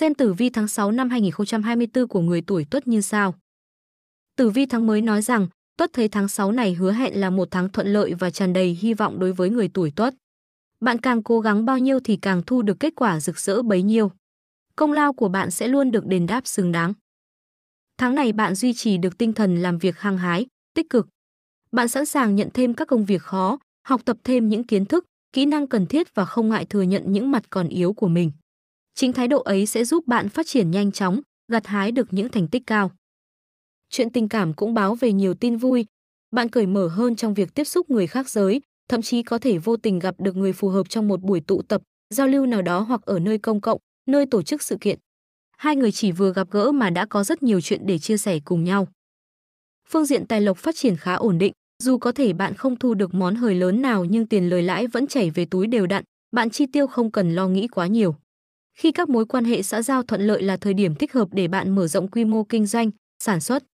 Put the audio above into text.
Xem tử vi tháng 6 năm 2024 của người tuổi Tuất như sau. Tử vi tháng mới nói rằng, Tuất thấy tháng 6 này hứa hẹn là một tháng thuận lợi và tràn đầy hy vọng đối với người tuổi Tuất. Bạn càng cố gắng bao nhiêu thì càng thu được kết quả rực rỡ bấy nhiêu. Công lao của bạn sẽ luôn được đền đáp xứng đáng. Tháng này bạn duy trì được tinh thần làm việc hăng hái, tích cực. Bạn sẵn sàng nhận thêm các công việc khó, học tập thêm những kiến thức, kỹ năng cần thiết và không ngại thừa nhận những mặt còn yếu của mình. Chính thái độ ấy sẽ giúp bạn phát triển nhanh chóng, gặt hái được những thành tích cao. Chuyện tình cảm cũng báo về nhiều tin vui. Bạn cởi mở hơn trong việc tiếp xúc người khác giới, thậm chí có thể vô tình gặp được người phù hợp trong một buổi tụ tập, giao lưu nào đó hoặc ở nơi công cộng, nơi tổ chức sự kiện. Hai người chỉ vừa gặp gỡ mà đã có rất nhiều chuyện để chia sẻ cùng nhau. Phương diện tài lộc phát triển khá ổn định, dù có thể bạn không thu được món hời lớn nào nhưng tiền lời lãi vẫn chảy về túi đều đặn, bạn chi tiêu không cần lo nghĩ quá nhiều. Khi các mối quan hệ xã giao thuận lợi là thời điểm thích hợp để bạn mở rộng quy mô kinh doanh, sản xuất.